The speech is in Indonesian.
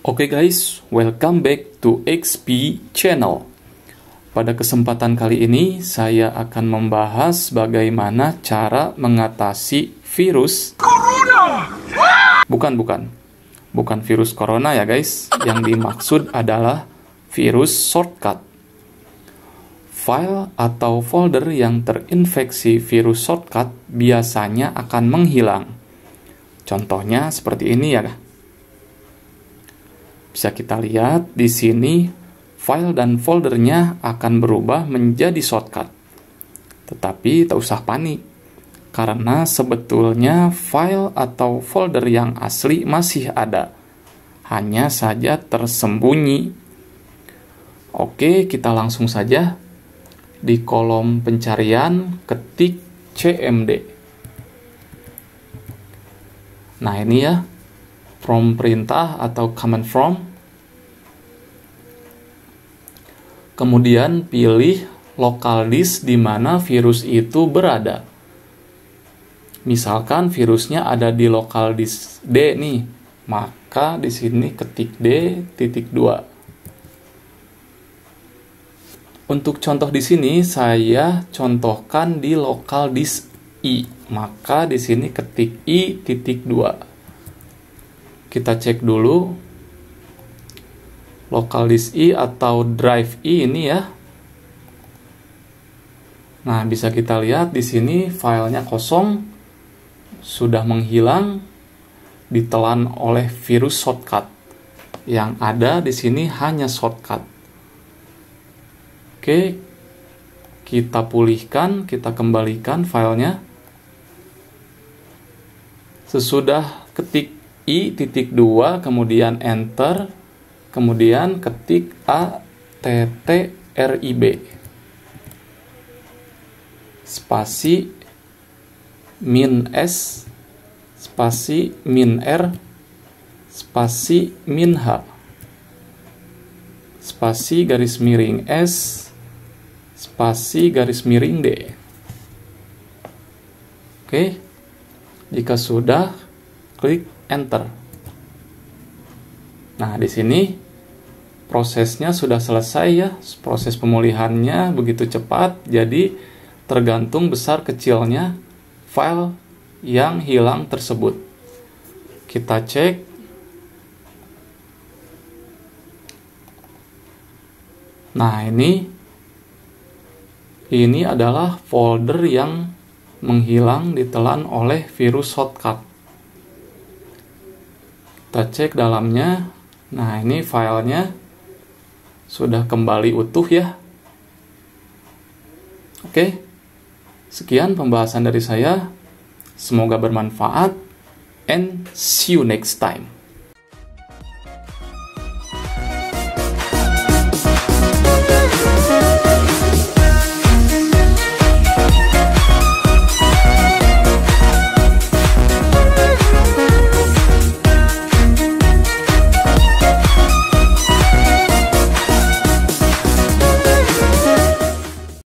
Oke okay guys, welcome back to XP Channel. Pada kesempatan kali ini, saya akan membahas bagaimana cara mengatasi virus Corona. Bukan, bukan. Bukan virus Corona ya guys. Yang dimaksud adalah virus shortcut. File atau folder yang terinfeksi virus shortcut biasanya akan menghilang. Contohnya seperti ini ya, bisa kita lihat di sini file dan foldernya akan berubah menjadi shortcut. Tetapi tak usah panik, karena sebetulnya file atau folder yang asli masih ada, hanya saja tersembunyi. Oke, kita langsung saja di kolom pencarian ketik CMD. Nah, ini ya from perintah atau command from. Kemudian pilih local disk di mana virus itu berada. Misalkan virusnya ada di local disk D nih, maka di sini ketik D titik 2. Untuk contoh di sini saya contohkan di local disk I, maka di sini ketik I titik 2 kita cek dulu local disk i atau drive i ini ya nah bisa kita lihat di sini filenya kosong sudah menghilang ditelan oleh virus shortcut yang ada di sini hanya shortcut oke kita pulihkan kita kembalikan filenya sesudah ketik i titik dua kemudian enter kemudian ketik a t t r i b spasi min s spasi min r spasi min h spasi garis miring s spasi garis miring d oke jika sudah klik enter. Nah, di sini prosesnya sudah selesai ya, proses pemulihannya begitu cepat, jadi tergantung besar kecilnya file yang hilang tersebut. Kita cek Nah, ini ini adalah folder yang menghilang ditelan oleh virus shortcut kita cek dalamnya nah ini filenya sudah kembali utuh ya oke sekian pembahasan dari saya semoga bermanfaat and see you next time